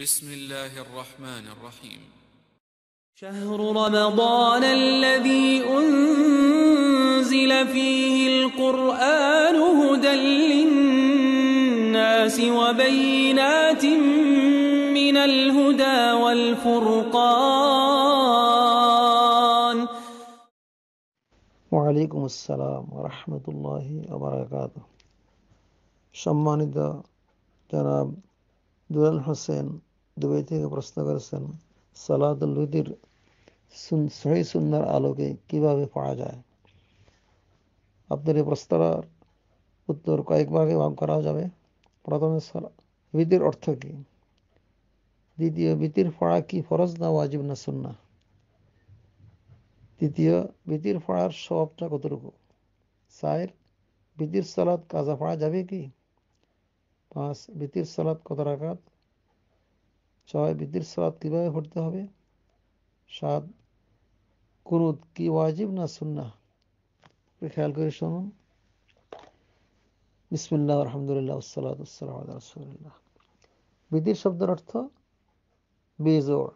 بسم الله الرحمن الرحيم شهر رمضان الذي أنزل فيه القرآن هدى للناس وبينات من الهدى والفرقان وعليكم السلام ورحمة الله وبركاته সম্মানিত جناب দুলাল হোসেন দুবাই থেকে প্রশ্ন করেছেন সালাদুল উদির সহি সুন্দর আলোকে কিভাবে পড়া যায় আপনার এই প্রশ্নটার উত্তর কয়েক ভাগে ভাগ করা যাবে প্রথমে বিদির অর্থ কি দ্বিতীয় বিতির ফড়া কি ফরজ না ওয়াজিব না সুন্না তৃতীয় বিতির ফড়ার স্বভাবটা কতটুকু চার বিতির সালাদ কাজা ফাড়া যাবে কি পাঁচ বৃত্তির সালাদ কত রাখাত ছয় বৃত্তির সালাদ কীভাবে পড়তে হবে সাত কুনুদ কি ওয়াজিব না সুন্না খেয়াল করে শুনুন বিসমুল্লাহ আলহামদুলিল্লাহ সালাত আসসালাম বৃত্তির শব্দের অর্থ বেজোড়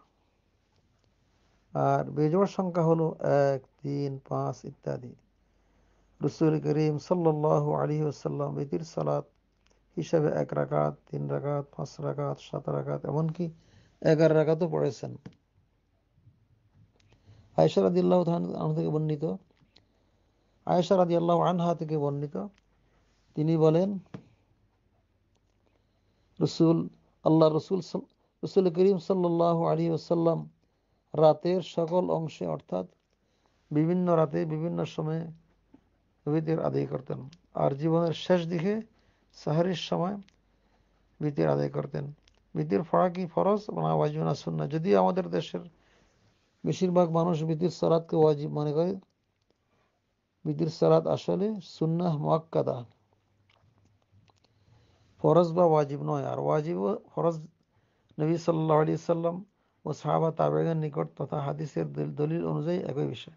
আর বেজোড় সংখ্যা হলো এক তিন পাঁচ ইত্যাদি রসুল করিম সাল্লাহ আলী ওসাল্লাম বৃত্তির সালাত হিসাবে এক রাকাত তিন রাকাত পাঁচ রাকাত সাত রাকাত এমনকি এগারো রাকাতও পড়েছেন আয়সা রাদি আল্লাহ আহ থেকে বর্ণিত আয়সা রাদি আল্লাহ আনহা থেকে বর্ণিত তিনি বলেন রসুল আল্লাহ রসুল রসুল করিম সাল্লাহ আলী ওসাল্লাম রাতের সকল অংশে অর্থাৎ বিভিন্ন রাতে বিভিন্ন সময়ে নবীদের আদায় করতেন আর জীবনের শেষ দিকে সাহারির সময় বিতির আদায় করতেন বিতির ফড়া কি ফরজ না ওয়াজিব না সুন্না যদিও আমাদের দেশের বেশিরভাগ মানুষ বিতির সালাদকে ওয়াজিব মনে করে বিতির সালাদ আসলে সুন্নাহ মোয়াক্কাদা ফরজ বা ওয়াজিব নয় আর ওয়াজিব ফরজ নবী সাল্লাহ আলি সাল্লাম ও সাহাবা তাবেগের নিকট তথা হাদিসের দলিল অনুযায়ী একই বিষয়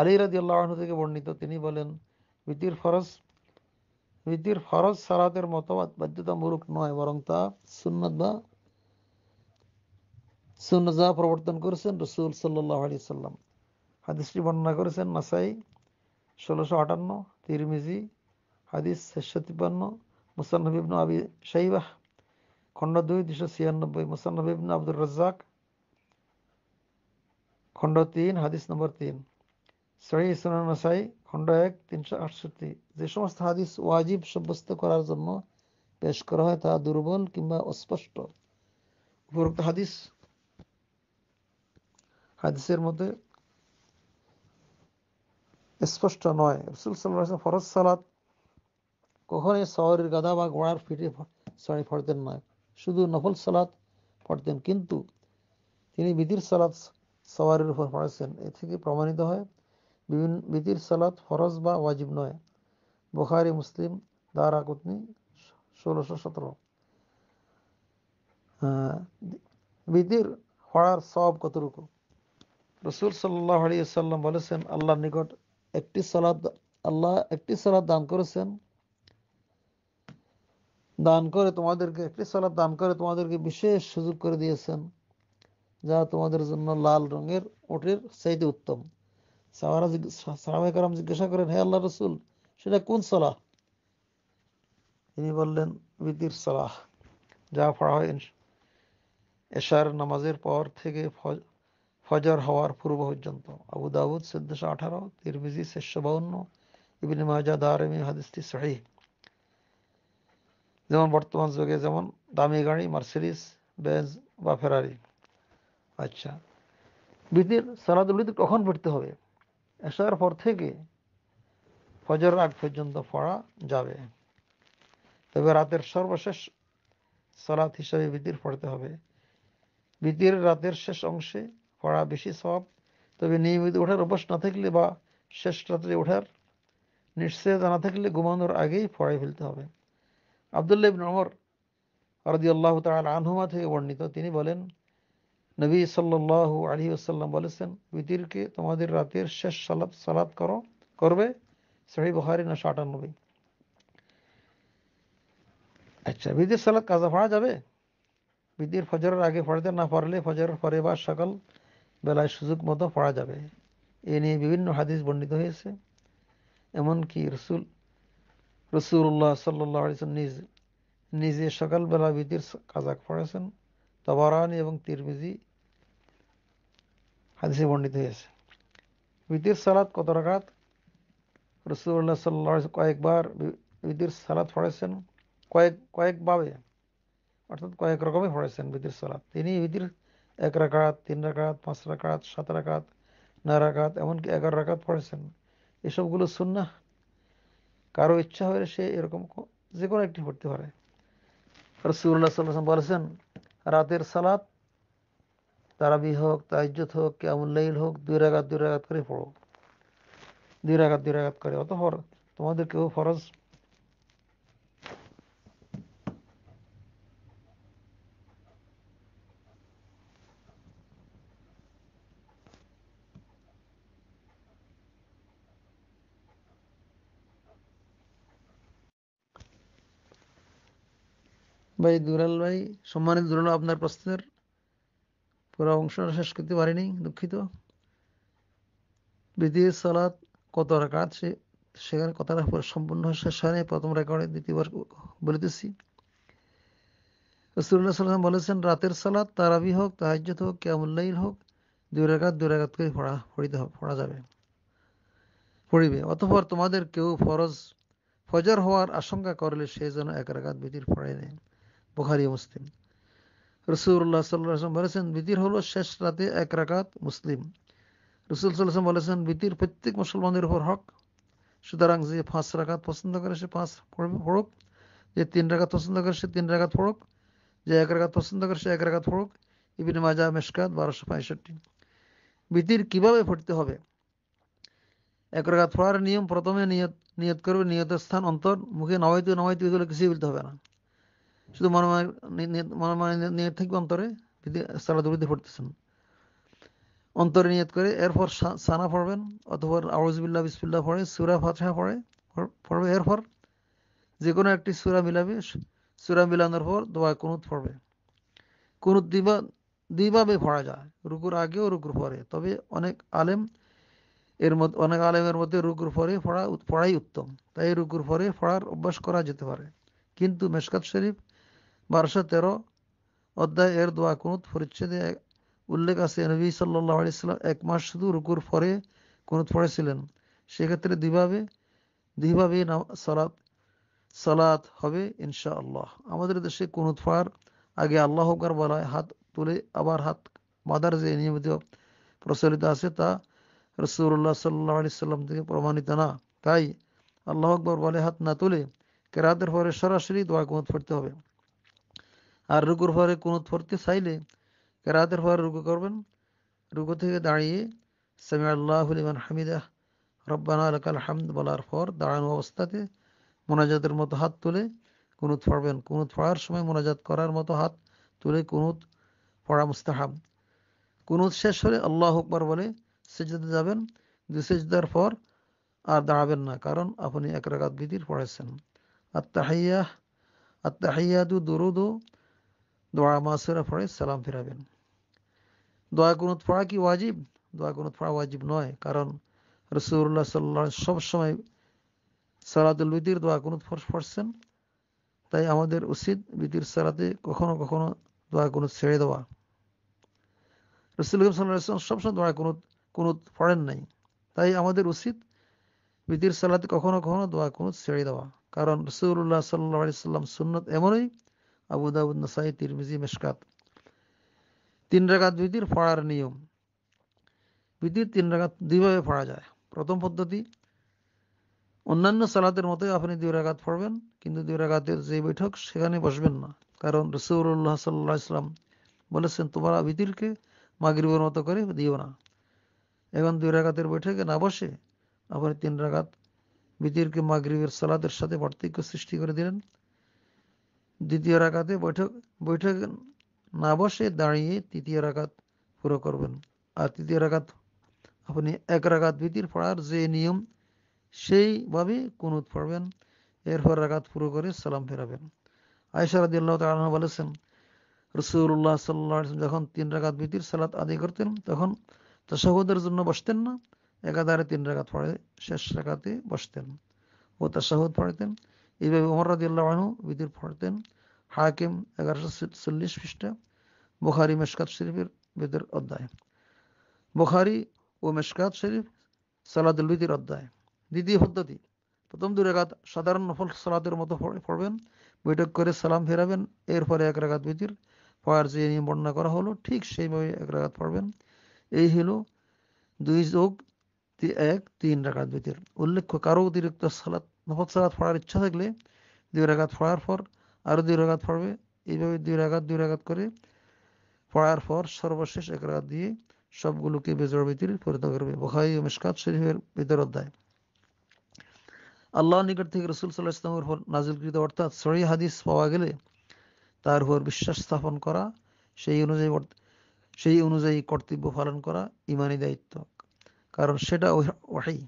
আলী রাজি আল্লাহন থেকে বর্ণিত তিনি বলেন বিতির ফরজ বিধির ফরজ সালাতের মতবাদ বাধ্যতামূলক নয় বরং তা সুন্নত বা সুন্নত যা প্রবর্তন করেছেন রসুল সাল্লাহ আলি সাল্লাম হাদিসটি বর্ণনা করেছেন নাসাই ষোলোশো আটান্ন তিরমিজি হাদিস শেষশো তিপ্পান্ন মুসান্নবিবন আবি শাইবাহ খণ্ড দুই দুশো ছিয়ানব্বই মুসান্নবিবন আব্দুর রাজ্জাক খণ্ড তিন হাদিস নম্বর তিন সহি ইসলামাসাই খণ্ড এক তিনশো আটষট্টি যে সমস্ত হাদিস ওয়াজিব সাব্যস্ত করার জন্য পেশ করা হয় তা দুর্বল কিংবা অস্পষ্ট উপরোক্ত হাদিস হাদিসের মধ্যে স্পষ্ট নয় রসুল সাল্লাহ ফরজ সালাত কখনই শহরের গাদা বা গোড়ার ফিটে সরি ফরতেন না শুধু নফল সালাত পড়তেন কিন্তু তিনি বিধির সালাত সওয়ারের উপর পড়েছেন এ থেকে প্রমাণিত হয় বিধির সালাত ফরজ বা ওয়াজিব নয় বুখারি মুসলিম দারা কুতনি ষোলোশো সতেরো বিধির হওয়ার সব কতটুকু রসুল সাল্লাহ আলী সাল্লাম বলেছেন আল্লাহর নিকট একটি সালাদ আল্লাহ একটি সালাদ দান করেছেন দান করে তোমাদেরকে একটি সালাদ দান করে তোমাদেরকে বিশেষ সুযোগ করে দিয়েছেন যা তোমাদের জন্য লাল রঙের ওটের সেইটি উত্তম সাহারা জিজ্ঞাসা করেন হে আল্লাহ রসুল সেটা কোন সলাহ তিনি বললেন বিদির সলাহ যা পড়া হয় এশার নামাজের পর থেকে ফজর হওয়ার পূর্ব পর্যন্ত আবু দাউদ চোদ্দশো আঠারো তিরমিজি শেষশো বাউন্ন ইবিন মাজা দারমি হাদিস্তি সাহি যেমন বর্তমান যুগে যেমন দামি গাড়ি মার্সিডিস বেঞ্জ বা ফেরারি আচ্ছা বিদির সালাদ কখন পড়তে হবে এসার পর থেকে ফজর আগ পর্যন্ত পড়া যাবে তবে রাতের সর্বশেষ সালাত হিসাবে বিতির পড়তে হবে বিতির রাতের শেষ অংশে পড়া বেশি সব তবে নিয়মিত ওঠার অভ্যাস না থাকলে বা শেষ রাত্রে ওঠার নিশ্চয় না থাকলে ঘুমানোর আগেই পড়াই ফেলতে হবে আবদুল্লাহ ইবন ওমর আল্লাহ তাল আনহুমা থেকে বর্ণিত তিনি বলেন নবী সাল্লাহ আলী আসাল্লাম বলেছেন বিতিরকে তোমাদের রাতের শেষ সালাদ সালাদ করো করবে সেই বহারি না আটানব্বই আচ্ছা বিদির সালাদ কাজা পড়া যাবে বিদির ফজরের আগে পড়াতে না পারলে ফজরের পরে বা সকাল বেলায় সুযোগ মতো পড়া যাবে এ নিয়ে বিভিন্ন হাদিস বর্ণিত হয়েছে এমনকি রসুল রসুল্লাহ সাল্লাহ আলিয়াল নিজ নিজে সকালবেলা বিদির কাজাক পড়েছেন তবরানি এবং তিরমিজি হাদিসে বর্ণিত হয়েছে বিদ্যুৎ সালাদ কত রাখাত রসুল্লাহ সাল্লা কয়েকবার বিদ্যুৎ সালাদ পড়েছেন কয়েক কয়েকভাবে অর্থাৎ কয়েক রকমই পড়েছেন বিদ্যুৎ সালাদ তিনি বিদ্যুৎ এক রাখাত তিন রাখাত পাঁচ রাখাত সাত রাখাত নয় রাখাত এমনকি এগারো রাখাত পড়েছেন এসবগুলো সুন্না কারো ইচ্ছা হলে সে এরকম যে কোনো একটি পড়তে পারে রসুল্লাহ সাল্লাম বলেছেন রাতের সালাদ তারাবি হোক তাজ্জত হোক লাইল হোক দুই রাগাত দুই রাগাত করে পড়ো দুই রাগাত দুই রাগাত করে অত ফর তোমাদের কেউ ফরজ ভাই দুরাল ভাই সম্মানিত দুরাল আপনার প্রশ্নের পুরো অংশটা শেষ করতে পারিনি দুঃখিত বিদেশ সালাদ কত রাকাত সে সেখানে কথাটা পুরো সম্পূর্ণ শেষ হয়নি প্রথম রেকর্ডে দ্বিতীয়বার বলিতেছি রসুল্লাহ বলেছেন রাতের সালাত তারাবি হোক তাহাজ্যত হোক কেমুল্লাইল হোক দুই রেখাত দুই রেখাত করে পড়া পড়িতে হবে পড়া যাবে পড়িবে অতপর তোমাদের কেউ ফরজ ফজর হওয়ার আশঙ্কা করলে সে যেন এক রেখাত বিধির পড়াই নেয় বোখারি মুসলিম রসুল্লাহ সাল্লাম বলেছেন বিতির হলো শেষ রাতে এক রাকাত মুসলিম রসুল সাল্লাম বলেছেন ভীতির প্রত্যেক মুসলমানের উপর হক সুতরাং যে পাঁচ রাকাত পছন্দ করে সে পাঁচ পড়ুক যে তিন রাকাত পছন্দ করে সে তিন রাকাত পড়ুক যে এক রাকাত পছন্দ করে সে এক রাকাত পড়ুক ইবিন মাজা মেশকাত বারোশো পঁয়ষট্টি ভীতির কিভাবে পড়তে হবে এক রাকাত পড়ার নিয়ম প্রথমে নিয়ত নিয়ত করবে নিয়তের স্থান অন্তর মুখে নবাইতে নবাইতে হলে কিছুই বলতে হবে না শুধু মনে মনে মনে নিয়ে থাকবে অন্তরে সালাদুরিদি পড়তেছেন অন্তরে নিয়ত করে এরপর সানা পড়বেন অথবা আউজবিল্লা বিসবিল্লা পড়ে সুরা ফাতহা পড়ে পড়বে এরপর যে কোনো একটি সুরা মিলাবে সুরা মিলানোর পর দোয়া কুনুত পড়বে কুনুত দিবা দুইভাবে পড়া যায় রুকুর আগে ও রুকুর পরে তবে অনেক আলেম এর মধ্যে অনেক আলেমের মধ্যে রুকুর পরে পড়া পড়াই উত্তম তাই রুকুর পরে পড়ার অভ্যাস করা যেতে পারে কিন্তু মেশকাত শরীফ বারোশো তেরো অধ্যায় এর দোয়া কুনুত পরিচ্ছেদে উল্লেখ আছে নবী সাল্লাহ আলিয়াল্লাম এক মাস শুধু রুকুর পরে কুনুত পড়েছিলেন সেক্ষেত্রে দুইভাবে দুইভাবে সালাত সালাত হবে ইনশাআল্লাহ আমাদের দেশে কুনুত পড়ার আগে আল্লাহ কার বলায় হাত তুলে আবার হাত বাঁধার যে নিয়মিত প্রচলিত আছে তা রসুল্লাহ সাল্লাহ আলি সাল্লাম থেকে প্রমাণিত না তাই আল্লাহ আকবর বলে হাত না তুলে কেরাতের পরে সরাসরি দোয়া কুমত পড়তে হবে আর রুকুর পরে কোনো পড়তে চাইলে কেরাতের পরে রুকু করবেন রুকু থেকে দাঁড়িয়ে সামি আল্লাহুলিমান হামিদাহ রব্বানা আলকাল হামদ বলার পর দাঁড়ানো অবস্থাতে মোনাজাতের মতো হাত তুলে কুনুত পড়বেন কুনুত পড়ার সময় মোনাজাত করার মতো হাত তুলে কুনুত পড়া মুস্তাহাব কুনুত শেষ হলে আল্লাহ আকবর বলে সেজদাতে যাবেন দু সেজদার পর আর দাঁড়াবেন না কারণ আপনি এক রাগাত বিধির পড়েছেন আত্মাহাইয়া দু দুরুদু দোয়া মাসুরা পড়ে সালাম ফেরাবেন দোয়া কুনুত পড়া কি ওয়াজিব দোয়া কুনুত পড়া ওয়াজিব নয় কারণ রসুল্লাহ সাল্লাহ সবসময় সালাদুল বিদির দোয়া কুনুত পড়ছেন তাই আমাদের উচিত বিদির সালাতে কখনো কখনো দোয়া কুনুত ছেড়ে দেওয়া রসুল সাল্লাম সবসময় দোয়া কুনুত কুনুত পড়েন নাই তাই আমাদের উচিত বিদির সালাতে কখনো কখনো দোয়া কুনুত ছেড়ে দেওয়া কারণ রসুল্লাহ সাল্লাহ সাল্লাম সুন্নত এমনই আবু দাউদ নাসাই তিরমিজি মেশকাত তিন রাকাত বিধির ফড়ার নিয়ম বিধির তিন রাকাত দুইভাবে ফড়া যায় প্রথম পদ্ধতি অন্যান্য সালাতের মতোই আপনি দুই রাকাত পড়বেন কিন্তু দুই রাকাতের যে বৈঠক সেখানে বসবেন না কারণ রসুল্লাহ সাল্লাহ ইসলাম বলেছেন তোমরা বিতিরকে মাগরিবের মতো করে দিও না এখন দুই রাকাতের বৈঠকে না বসে আবার তিন রাকাত বিতিরকে মাগরিবের সালাতের সাথে পার্থক্য সৃষ্টি করে দিলেন দ্বিতীয় রাখাতে বৈঠক বৈঠক না বসে দাঁড়িয়ে তৃতীয় রাখাত পুরো করবেন আর তৃতীয় রাখাত আপনি এক রাখাত ভীতির পড়ার যে নিয়ম সেইভাবে কুনুত পড়বেন এরপর রাখাত পুরো করে সালাম ফেরাবেন আয়সা রাদিল্লাহ তালা বলেছেন রসুল্লাহ সাল্লাহ যখন তিন রাখাত ভীতির সালাত আদি করতেন তখন তাসাহুদের জন্য বসতেন না একাধারে তিন রাখাত পড়ে শেষ রাখাতে বসতেন ও তাসাহুদ পড়তেন এইভাবে ওমর রাদিল্লাহ আনহু পড়তেন হাকিম এগারোশো চল্লিশ খ্রিস্টা বুখারি মেশকাত শরীফের বেদের অধ্যায় বুখারি ও মেশকাত শরীফ সালাদুল বিদির অধ্যায় দ্বিতীয় পদ্ধতি প্রথম দু রেখাত সাধারণ নফল সালাদের মতো পড়বেন বৈঠক করে সালাম ফেরাবেন এরপরে এক রেখাত বিদির পড়ার যে নিয়ম বর্ণনা করা হলো ঠিক সেইভাবে এক রেখাত পড়বেন এই হলো দুই যোগ এক তিন রাখাত বিদির উল্লেখ্য কারো অতিরিক্ত সালাত নফল সালাত পড়ার ইচ্ছা থাকলে দুই রাগাত পড়ার পর আরও দুই রাগাত পড়বে এইভাবে দুই রাগাত দুই রাগাত করে পড়ার পর সর্বশেষ এক রাগাত দিয়ে সবগুলোকে বেজর ভিতরে পরিণত করবে বোখাই ও মিসকাত শরীফের ভিতর অধ্যায় আল্লাহ নিকট থেকে রসুল সাল্লাহ ইসলামের উপর নাজিলকৃত অর্থাৎ সহি হাদিস পাওয়া গেলে তার উপর বিশ্বাস স্থাপন করা সেই অনুযায়ী সেই অনুযায়ী কর্তব্য পালন করা ইমানি দায়িত্ব কারণ সেটা ওহাই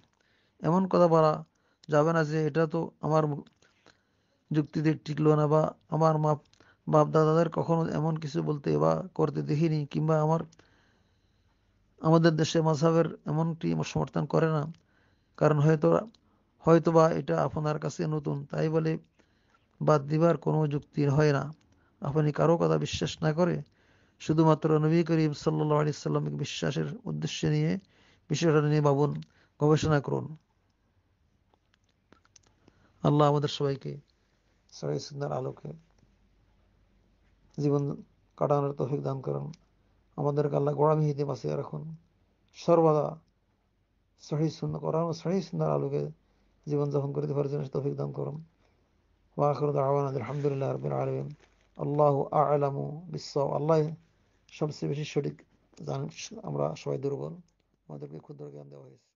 এমন কথা বলা যাবে না যে এটা তো আমার যুক্তিতে টিকলো না বা আমার মা বাপ দাদাদের কখনো এমন কিছু বলতে বা করতে দেখিনি কিংবা আমার আমাদের দেশে মাঝহের এমনটি সমর্থন করে না কারণ হয়তো হয়তো বা এটা আপনার কাছে নতুন তাই বলে বাদ দিবার কোনো যুক্তি হয় না আপনি কারো কথা বিশ্বাস না করে শুধুমাত্র নবী করিম সাল্লা আলি সাল্লামকে বিশ্বাসের উদ্দেশ্য নিয়ে বিষয়টা নিয়ে ভাবুন গবেষণা করুন আল্লাহ আমাদের সবাইকে সরাই সিগনার আলোকে জীবন কাটানোর তৌফিক দান করুন আমাদেরকে আল্লাহ গোড়ামি হিতে বাঁচিয়ে রাখুন সর্বদা সহি সুন্দর করার সহি সুন্দর আলোকে জীবন যাপন করে দেওয়ার জন্য তৌফিক দান করুন ওয়াখর আওয়ান আলহামদুলিল্লাহ রবিন আলমিন আল্লাহ আলামু বিশ্ব আল্লাহ সবচেয়ে বেশি সঠিক জান আমরা সবাই দুর্বল আমাদেরকে ক্ষুদ্র জ্ঞান দেওয়া হয়েছে